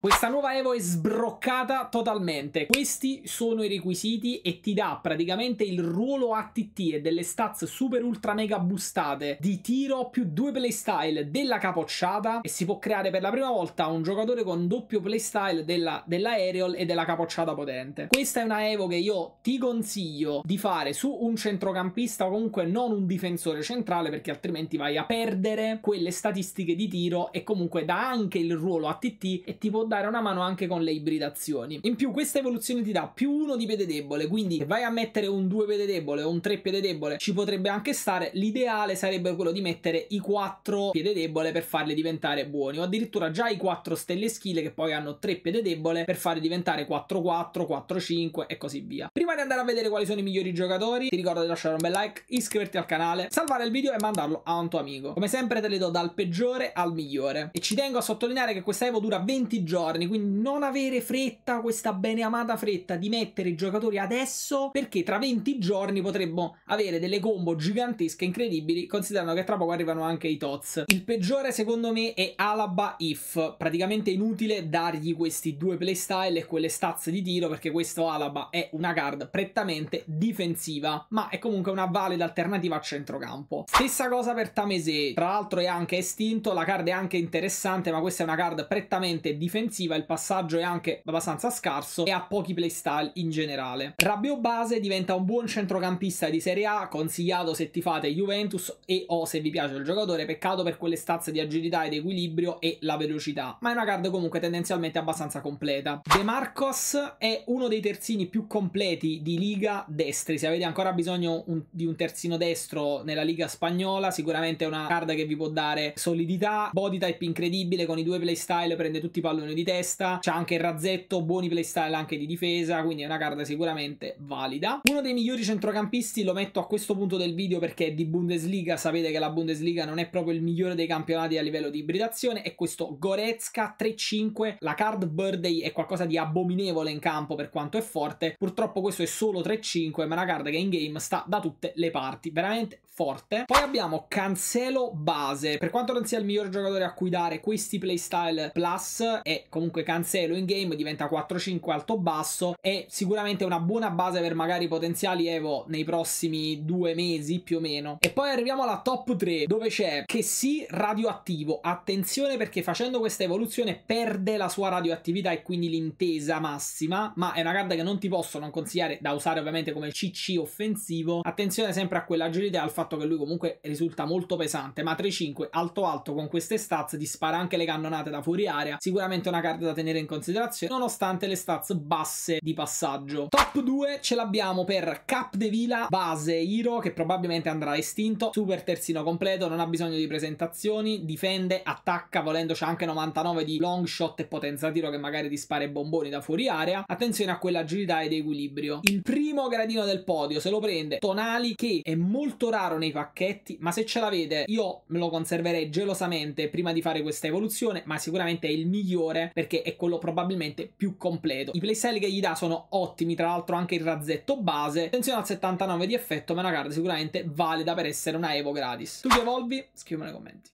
Questa nuova Evo è sbroccata totalmente. Questi sono i requisiti e ti dà praticamente il ruolo ATT e delle stats super ultra mega boostate di tiro più due playstyle della capocciata e si può creare per la prima volta un giocatore con doppio playstyle della, dell'aerial e della capocciata potente. Questa è una Evo che io ti consiglio di fare su un centrocampista o comunque non un difensore centrale perché altrimenti vai a perdere quelle statistiche di tiro e comunque dà anche il ruolo ATT e ti può dare una mano anche con le ibridazioni. In più questa evoluzione ti dà più uno di piede debole, quindi se vai a mettere un due piede debole o un tre piede debole ci potrebbe anche stare, l'ideale sarebbe quello di mettere i quattro piede debole per farli diventare buoni o addirittura già i quattro stelle skill che poi hanno tre piede debole per farli diventare 4-4, 4-5 e così via. Prima di andare a vedere quali sono i migliori giocatori ti ricordo di lasciare un bel like, iscriverti al canale, salvare il video e mandarlo a un tuo amico. Come sempre te le do dal peggiore al migliore e ci tengo a sottolineare che questa Evo dura 20 giorni giorni, quindi non avere fretta, questa beneamata fretta di mettere i giocatori adesso, perché tra 20 giorni potremmo avere delle combo gigantesche incredibili, considerando che tra poco arrivano anche i Tots. Il peggiore secondo me è Alaba If, praticamente è inutile dargli questi due playstyle e quelle stats di tiro, perché questo Alaba è una card prettamente difensiva, ma è comunque una valida alternativa a centrocampo. Stessa cosa per Tamese, tra l'altro è anche estinto, la card è anche interessante, ma questa è una card prettamente difensiva, offensiva il passaggio è anche abbastanza scarso e ha pochi playstyle in generale. Rabiot base diventa un buon centrocampista di Serie A, consigliato se ti fate Juventus e o se vi piace il giocatore, peccato per quelle stazze di agilità ed equilibrio e la velocità, ma è una card comunque tendenzialmente abbastanza completa. De Marcos è uno dei terzini più completi di Liga destri, se avete ancora bisogno un, di un terzino destro nella Liga spagnola, sicuramente è una card che vi può dare solidità, body type incredibile con i due playstyle, prende tutti i palloni di testa, c'ha anche il razzetto, buoni playstyle anche di difesa, quindi è una carta sicuramente valida. Uno dei migliori centrocampisti lo metto a questo punto del video perché è di Bundesliga, sapete che la Bundesliga non è proprio il migliore dei campionati a livello di ibridazione, è questo Goretzka 3-5, la card Birthday è qualcosa di abominevole in campo per quanto è forte, purtroppo questo è solo 3-5, ma è una carta che in game sta da tutte le parti, veramente forte. Poi abbiamo Cancelo Base, per quanto non sia il miglior giocatore a cui dare questi playstyle plus, è comunque Cancelo in game diventa 4-5 alto-basso e sicuramente una buona base per magari potenziali Evo nei prossimi due mesi più o meno. E poi arriviamo alla top 3 dove c'è che sì radioattivo, attenzione perché facendo questa evoluzione perde la sua radioattività e quindi l'intesa massima, ma è una carta che non ti posso non consigliare da usare ovviamente come CC offensivo, attenzione sempre a quell'agilità e al fatto che lui comunque risulta molto pesante, ma 3-5 alto alto con queste stats dispara anche le cannonate da fuori area, sicuramente una una carta da tenere in considerazione nonostante le stats basse di passaggio. Top 2 ce l'abbiamo per Cap de Vila, base Hiro che probabilmente andrà estinto, super terzino completo, non ha bisogno di presentazioni, difende, attacca, volendoci anche 99 di long shot e potenza tiro che magari ti i bomboni da fuori area. Attenzione a quell'agilità ed equilibrio. Il primo gradino del podio se lo prende Tonali che è molto raro nei pacchetti, ma se ce l'avete io me lo conserverei gelosamente prima di fare questa evoluzione, ma sicuramente è il migliore perché è quello probabilmente più completo. I playstyle che gli dà sono ottimi, tra l'altro anche il razzetto base. Attenzione al 79 di effetto, ma è una card sicuramente valida per essere una Evo gratis. Tu che evolvi? Scrivimi nei commenti.